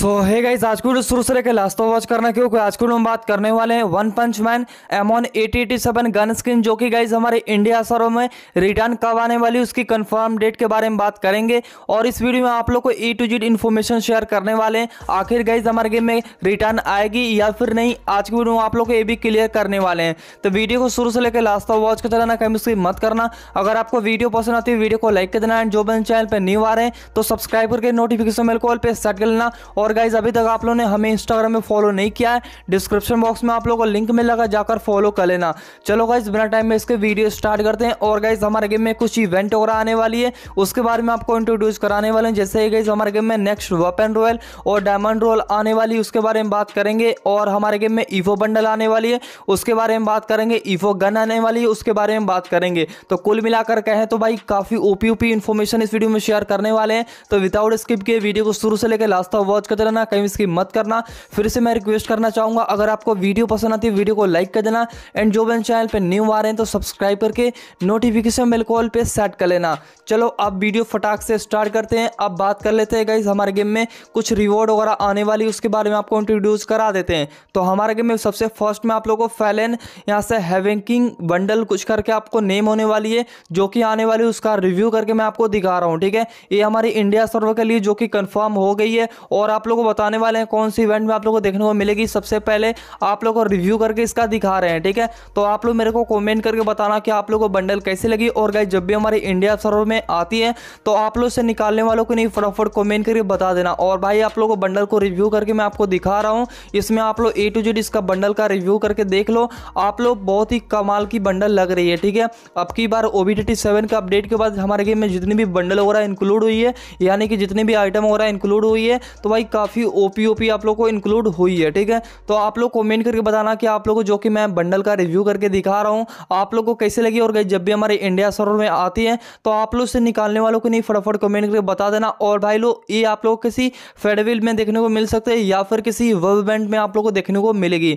सो है गाइज आज को शुरू से लेकर लास्ट वॉच करना क्योंकि आज को हम बात करने वाले हैं वन पंच man M one eighty eighty seven gun skin जो कि गाइज हमारे इंडिया सरो में रिटर्न कब आने वाली उसकी कंफर्म डेट के बारे में बात करेंगे और इस वीडियो में आप लोग को A to Z information share करने वाले हैं आखिर गाइज हमारे गेम में रिटर्न आएगी या फिर नहीं आज की वीडियो में आप लोग को ये भी क्लियर करने वाले हैं तो वीडियो को शुरू से लेकर लास्ट तक वॉच कर चलाना कहीं उसकी मत करना अगर आपको वीडियो पसंद आती है वीडियो को लाइक कर देना एंड जो बन चैनल पर न्यू आ रहे हैं तो सब्सक्राइब करके नोटिफिकेशन मेरे कॉल पर सेट कर लेना और और गाइज अभी तक आप लोगों ने हमें इंस्टाग्राम में फॉलो नहीं किया है डिस्क्रिप्शन बॉक्स में आप लोगों को लिंक मिलेगा जाकर फॉलो कर लेना चलो गाइज बिना टाइम में इसके वीडियो स्टार्ट करते हैं और गाइज हमारे गेम में कुछ इवेंट वगैरह आने वाली है उसके बारे में आपको इंट्रोड्यूस कराने वाले हैं जैसे गाइज हमारे गेम में नेक्स्ट वेपन रोयल और डायमंड रोल आने वाली है उसके बारे में बात करेंगे और हमारे गेम में ईफो बंडल आने वाली है उसके बारे में बात करेंगे ईफो गन आने वाली है उसके बारे में बात करेंगे तो कुल मिलाकर कहें तो भाई काफ़ी ओपी ओपी इन्फॉर्मेशन इस वीडियो में शेयर करने वाले हैं तो विदाउट स्किप के वीडियो को शुरू से लेकर लास्ट तक वॉच कर करते रहना कहीं इसकी मत करना फिर से मैं रिक्वेस्ट करना चाहूंगा अगर आपको वीडियो पसंद आती है वीडियो को लाइक कर देना एंड जो बन चैनल पर न्यू आ रहे हैं तो सब्सक्राइब करके नोटिफिकेशन बेल कॉल पर सेट कर लेना चलो अब वीडियो फटाक से स्टार्ट करते हैं अब बात कर लेते हैं गाइज हमारे गेम में कुछ रिवॉर्ड वगैरह आने वाली उसके बारे में आपको इंट्रोड्यूस करा देते हैं तो हमारे गेम में सबसे फर्स्ट में आप लोगों को फैलन यहाँ से हैविंग बंडल कुछ करके आपको नेम होने वाली है जो कि आने वाली उसका रिव्यू करके मैं आपको दिखा रहा हूँ ठीक है ये हमारी इंडिया सर्वर के लिए जो कि कन्फर्म हो गई है और आप लोग को बताने वाले हैं कौन सी इवेंट में आप लोग को देखने को मिलेगी सबसे पहले आप लोग को रिव्यू करके इसका दिखा रहे हैं ठीक है तो आप लोग मेरे को कॉमेंट करके बताना कि आप लोग को बंडल कैसी लगी और गाइज जब भी हमारी इंडिया सर्वर में आती है तो आप लोग से निकालने वालों को नहीं फटाफट कॉमेंट करके बता देना और भाई आप लोग को बंडल को रिव्यू करके मैं आपको दिखा रहा हूँ इसमें आप लोग ए टू जेड इसका बंडल का रिव्यू करके देख लो आप लोग बहुत ही कमाल की बंडल लग रही है ठीक है अब की बार ओ बी के अपडेट के बाद हमारे गेम में जितनी भी बंडल वगैरह इंक्लूड हुई है यानी कि जितने भी आइटम वगैरह इंक्लूड हुई है तो भाई काफ़ी ओपी ओपी आप लोग को इंक्लूड हुई है ठीक है तो आप लोग कमेंट करके बताना कि आप लोग को जो कि मैं बंडल का रिव्यू करके दिखा रहा हूँ आप लोग को कैसे लगी और जब भी हमारे इंडिया सर्वर में आती है तो आप लोग से निकालने वालों को नहीं फटाफट कमेंट करके बता देना और भाई लोग ये आप लोग किसी फेडविल में देखने को मिल सकते हैं या फिर किसी वर्ल्ड बैंड में आप लोग को देखने को मिलेगी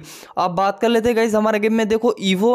अब बात कर लेते गई हमारे गेम में देखो ईवो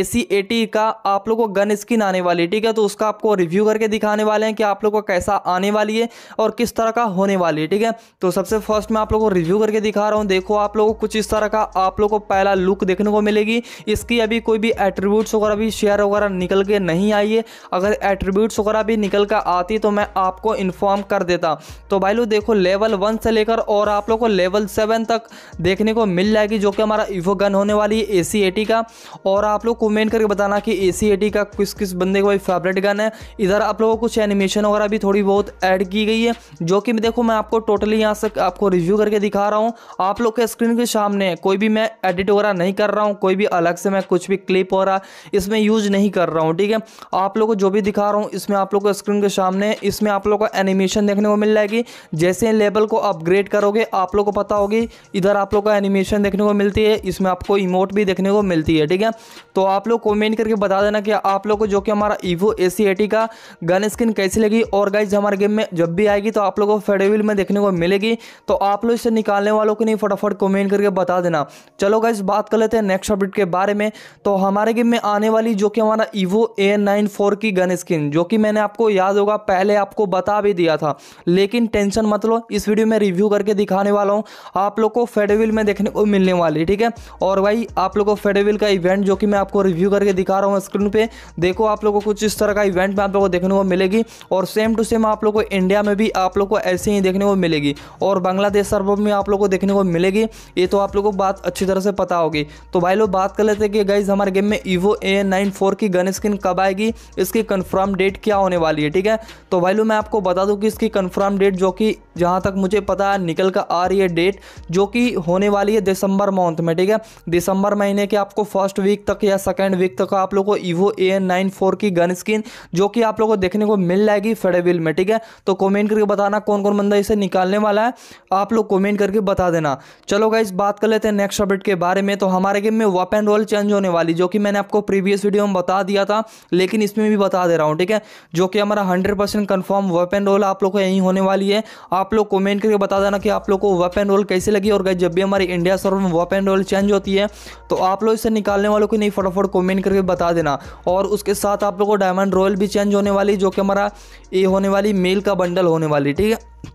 ए सी का आप लोग को गन स्किन आने वाली है ठीक है तो उसका आपको रिव्यू करके दिखाने वाले हैं कि आप लोग को कैसा आने वाली है और किस तरह का होने वाली है ठीक है तो सबसे सबसे फर्स्ट में आप लोगों को रिव्यू करके दिखा रहा हूँ देखो आप लोगों को कुछ इस तरह का आप लोगों को पहला लुक देखने को मिलेगी इसकी अभी कोई भी एट्रीब्यूट्स वगैरह भी शेयर वगैरह निकल के नहीं आई है अगर एट्रीब्यूट्स वगैरह भी निकल कर आती तो मैं आपको इन्फॉर्म कर देता तो भाई लोग देखो लेवल वन से लेकर और आप लोग को लेवल सेवन तक देखने को मिल जाएगी जो कि हमारा इवो गन होने वाली है ए का और आप लोग कमेंट करके बताना कि ए का किस किस बंदे का फेवरेट गन है इधर आप लोगों को कुछ एनिमेशन वगैरह भी थोड़ी बहुत ऐड की गई है जो कि देखो मैं आपको टोटली यहाँ से आपको रिव्यू करके दिखा रहा हूँ आप लोग के स्क्रीन के सामने कोई भी मैं एडिट वगैरह नहीं कर रहा हूँ कोई भी अलग से मैं कुछ भी क्लिप वगैरह इसमें यूज नहीं कर रहा हूँ ठीक है आप लोग को जो भी दिखा रहा हूँ इसमें आप लोग को स्क्रीन के सामने इसमें आप लोग को एनिमेशन देखने को मिल जाएगी जैसे लेवल को अपग्रेड करोगे आप लोग को पता होगी इधर आप लोग को एनिमेशन देखने को मिलती है इसमें आपको इमोट भी देखने को मिलती है ठीक है तो आप लोग कॉमेंट करके बता देना कि आप लोग को जो कि हमारा ईवो ए का गन स्किन कैसी लगी और गाइज हमारे गेम में जब भी आएगी तो आप लोग को फेडेविल में देखने को मिलेगी तो आप लोग इसे निकालने वालों को नहीं फटाफट कमेंट करके बता देना चलो गाइस बात कर लेते हैं नेक्स्ट अपडेट के बारे में तो हमारे गेम में आने वाली जो कि हमारा ईवो ए नाइन फोर की गन स्किन जो कि मैंने आपको याद होगा पहले आपको बता भी दिया था लेकिन टेंशन मत लो इस वीडियो में रिव्यू करके दिखाने वाला हूँ आप लोग को फेडेविल में देखने को मिलने वाली ठीक है और भाई आप लोग को फेडेविल का इवेंट जो कि मैं आपको रिव्यू करके दिखा रहा हूँ स्क्रीन पर देखो आप लोग को कुछ इस तरह का इवेंट में आप लोग को देखने को मिलेगी और सेम टू सेम आप लोग को इंडिया में भी आप लोग को ऐसे ही देखने को मिलेगी और और बांग्लादेश सर्वर में आप लोग को देखने को मिलेगी ये तो आप लोगों को बात अच्छी तरह से पता होगी तो भाई लोग बात कर लेते हैं कि गाइज हमारे गेम में ईवो ए नाइन फोर की गन स्किन कब आएगी इसकी कन्फर्म डेट क्या होने वाली है ठीक है तो भाई लोग मैं आपको बता दूँ कि इसकी कन्फर्म डेट जो कि जहाँ तक मुझे पता है निकल कर आ रही है डेट जो कि होने वाली है दिसंबर मंथ में ठीक है दिसंबर महीने के आपको फर्स्ट वीक तक या सेकेंड वीक तक आप लोग को ईवो ए नाइन फोर की गन स्किन जो कि आप लोगों को देखने को मिल जाएगी फेडेविल में ठीक है तो कॉमेंट करके बताना कौन कौन बंदा इसे निकालने वाला है आप लोग कमेंट करके बता देना चलो गाइज बात कर लेते हैं नेक्स्ट अपडेट के बारे में तो हमारे गेम में वप एंड रोल चेंज होने वाली जो कि मैंने आपको प्रीवियस वीडियो में बता दिया था लेकिन इसमें भी बता दे रहा हूँ ठीक है जो कि हमारा हंड्रेड परसेंट कन्फर्म वप एंड रोल आप लोग को यहीं होने वाली है आप लोग कॉमेंट करके बता देना कि आप लोग को वप एंड रोल कैसे लगी और गाइज जब भी हमारे इंडिया सर्वर में वप एंड रोल चेंज होती है तो आप लोग इसे निकालने वालों को नहीं फटाफट कॉमेंट करके बता देना और उसके साथ आप लोग को डायमंड रॉयल भी चेंज होने वाली जो कि हमारा ये होने वाली मेल का बंडल होने वाली ठीक है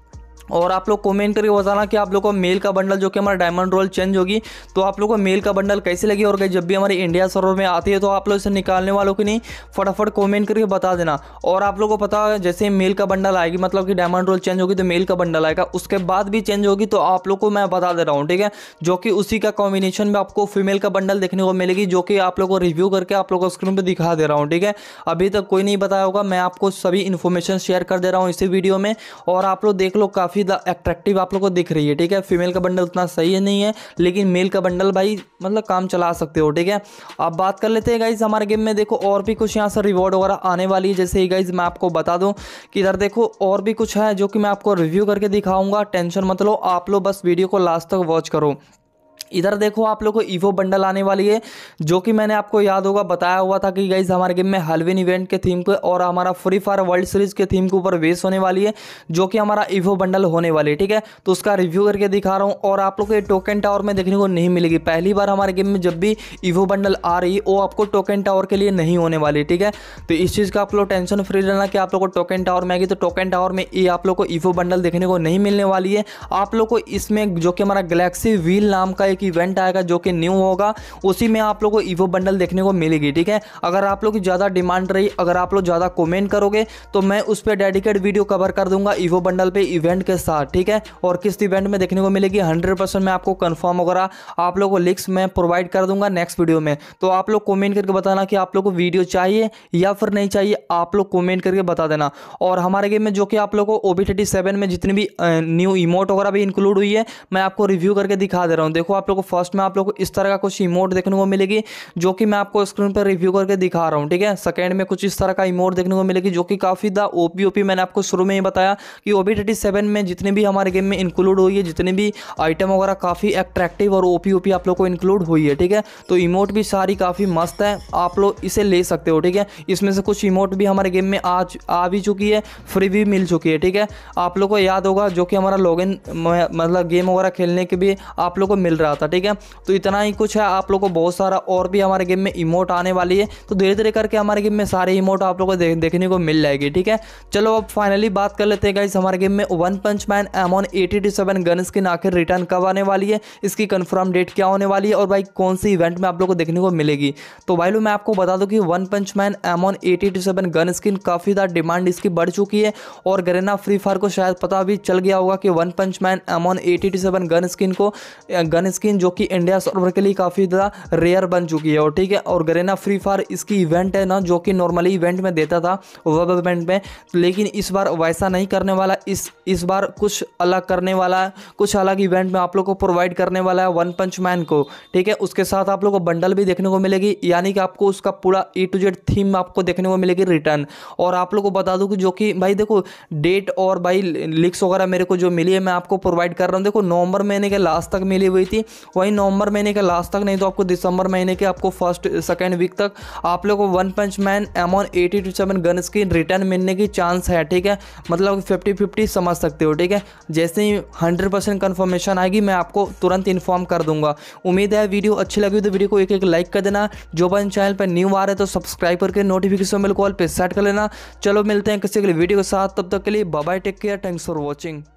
और आप लोग कमेंट करके बताना कि आप लोग को मेल का बंडल जो कि हमारा डायमंड रोल चेंज होगी तो आप लोग को मेल का बंडल कैसे लगी और जब भी हमारे इंडिया सर्वर में आती है तो आप लोग इसे निकालने वालों की नहीं फटाफट कमेंट करके बता देना और आप लोगों को पता है जैसे मेल का बंडल आएगी मतलब कि डायमंड रोल चेंज होगी तो मेल का बंडल आएगा उसके बाद भी चेंज होगी तो आप लोग को मैं बता दे रहा हूँ ठीक है जो कि उसी का कॉम्बिनेशन में आपको फीमेल का बंडल देखने को मिलेगी जो कि आप लोग को रिव्यू करके आप लोग को स्क्रीन पर दिखा दे रहा हूँ ठीक है अभी तक कोई नहीं बताया होगा मैं आपको सभी इन्फॉर्मेशन शेयर कर दे रहा हूँ इसी वीडियो में और आप लोग देख लो काफ़ी काफ़ी अट्रैक्टिव आप लोग को दिख रही है ठीक है फीमेल का बंडल उतना सही है नहीं है लेकिन मेल का बंडल भाई मतलब काम चला सकते हो ठीक है अब बात कर लेते हैं गाइज हमारे गेम में देखो और भी कुछ यहाँ से रिवॉर्ड वगैरह आने वाली है जैसे ही गाइज मैं आपको बता दूँ कि इधर देखो और भी कुछ है जो कि मैं आपको रिव्यू करके दिखाऊंगा टेंशन मत लो आप लोग बस वीडियो को लास्ट तक वॉच करो इधर देखो आप लोग को ईवो बंडल आने वाली है जो कि मैंने आपको याद होगा बताया हुआ था कि गाइज हमारे गेम में हलविन इवेंट के थीम को और हमारा फ्री फायर वर्ल्ड सीरीज के थीम के ऊपर बेस होने वाली है जो कि हमारा ईवो बंडल होने वाली है ठीक है तो उसका रिव्यू करके दिखा रहा हूँ और आप लोग को ये टोकन टावर में देखने को नहीं मिलेगी पहली बार हमारे गेम में जब भी ईवो बंडल आ रही वो आपको टोकन टावर के लिए नहीं होने वाली ठीक है तो इस चीज़ का आप लोग टेंशन फ्री रहना कि आप लोग को टोकन टावर में आएगी तो टोकन टावर में ये आप लोग को ईवो बंडल देखने को नहीं मिलने वाली है आप लोग को इसमें जो कि हमारा गलेक्सी व्हील नाम का एक इवेंट आएगा जो कि न्यू होगा उसी में आप लोग को ईवो बंडल देखने को मिलेगी ठीक है अगर आप लोग की ज़्यादा डिमांड रही अगर आप लोग ज़्यादा कॉमेंट करोगे तो मैं उस पर डेडिकेट वीडियो कवर कर दूंगा ईवो बंडल पर इवेंट के साथ ठीक है और किस इवेंट में देखने को मिलेगी हंड्रेड मैं आपको कन्फर्म वगैरह आप लोग को लिंक्स मैं प्रोवाइड कर दूंगा नेक्स्ट वीडियो में तो आप लोग कॉमेंट करके बताना कि आप लोग को वीडियो चाहिए या फिर नहीं चाहिए आप लोग कॉमेंट करके बता देना और हमारे गेम में जो कि आप लोग को ओबी थर्टी सेवन में जितनी भी न्यू इमोट वगैरह भी इंक्लूड हुई है मैं आपको रिव्यू करके दिखा दे रहा हूँ देखो आप आप लोग को फर्स्ट में आप लोग को इस तरह का कुछ इमोट देखने को मिलेगी जो कि मैं आपको स्क्रीन पर रिव्यू करके दिखा रहा हूँ ठीक है सेकेंड में कुछ इस तरह का इमोट देखने को मिलेगी जो कि काफ़ी द ओ पी मैंने आपको शुरू में ही बताया कि ओ सेवन में जितने भी हमारे गेम में इंक्लूड हुई है जितने भी आइटम वगैरह काफ़ी अट्रैक्टिव और ओ पी आप लोग को इंक्लूड हुई है ठीक है तो इमोट भी सारी काफ़ी मस्त है आप लोग इसे ले सकते हो ठीक है इसमें से कुछ इमोट भी हमारे गेम में आज आ भी चुकी है फ्री भी मिल चुकी है ठीक है आप लोग को याद होगा जो कि हमारा इन मतलब गेम वगैरह खेलने के भी आप लोग को मिल रहा रहा था ठीक है तो इतना ही कुछ है आप लोग को बहुत सारा और भी हमारे गेम में इमोट आने वाली है तो धीरे धीरे करके हमारे गेम में सारे इमोट आप लोग को दे, देखने को मिल जाएगी ठीक है चलो अब फाइनली बात कर लेते हैं गाइज हमारे गेम में वन पंच man M one eighty two seven gun skin आखिर रिटर्न कब आने वाली है इसकी कन्फर्म डेट क्या होने वाली है और भाई कौन सी इवेंट में आप लोग को देखने को मिलेगी तो भाई लोग मैं आपको बता दूँ कि वन पंच man M one eighty two seven gun skin काफ़ी ज़्यादा डिमांड इसकी बढ़ चुकी है और गरेना फ्री फायर को शायद पता भी चल गया होगा कि वन पंच man M one eighty two seven gun skin को गन स्किन स्किन जो कि इंडिया सर्वर के लिए काफ़ी ज़्यादा रेयर बन चुकी है और ठीक है और गरेना फ्री फायर इसकी इवेंट है ना जो कि नॉर्मली इवेंट में देता था वेब इवेंट में लेकिन इस बार वैसा नहीं करने वाला इस इस बार कुछ अलग करने वाला है कुछ अलग इवेंट में आप लोग को प्रोवाइड करने वाला है वन पंच मैन को ठीक है उसके साथ आप लोग को बंडल भी देखने को मिलेगी यानी कि आपको उसका पूरा ए टू जेड थीम आपको देखने को मिलेगी रिटर्न और आप लोग को बता दूँ कि जो कि भाई देखो डेट और भाई लिक्स वगैरह मेरे को जो मिली है मैं आपको प्रोवाइड कर रहा हूँ देखो नवंबर महीने के लास्ट तक मिली हुई थी वहीं नवंबर महीने के लास्ट तक नहीं तो आपको दिसंबर महीने के आपको फर्स्ट सेकेंड वीक तक आप लोग को वन पंच man M one eighty two seven gun skin return मिलने की चांस है ठीक है मतलब फिफ्टी फिफ्टी समझ सकते हो ठीक है जैसे ही हंड्रेड परसेंट कन्फर्मेशन आएगी मैं आपको तुरंत इन्फॉर्म कर दूंगा उम्मीद है वीडियो अच्छी लगी तो वीडियो को एक एक लाइक कर देना जो बन चैनल पर न्यू आ रहे तो सब्सक्राइब करके नोटिफिकेशन बिल कॉल पर सेट कर लेना चलो मिलते हैं किसी के लिए वीडियो के साथ तब तक के लिए bye take care thanks for watching